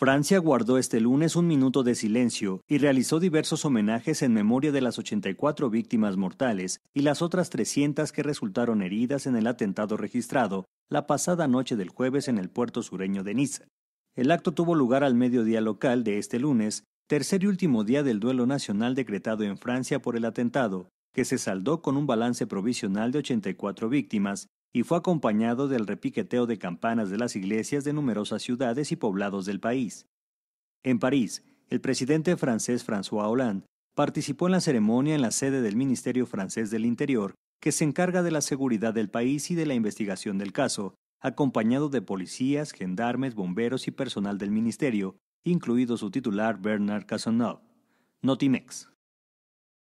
Francia guardó este lunes un minuto de silencio y realizó diversos homenajes en memoria de las 84 víctimas mortales y las otras 300 que resultaron heridas en el atentado registrado la pasada noche del jueves en el puerto sureño de Niza. El acto tuvo lugar al mediodía local de este lunes, tercer y último día del duelo nacional decretado en Francia por el atentado, que se saldó con un balance provisional de 84 víctimas y fue acompañado del repiqueteo de campanas de las iglesias de numerosas ciudades y poblados del país. En París, el presidente francés François Hollande participó en la ceremonia en la sede del Ministerio francés del Interior, que se encarga de la seguridad del país y de la investigación del caso, acompañado de policías, gendarmes, bomberos y personal del ministerio, incluido su titular Bernard Cazeneuve. Notimex.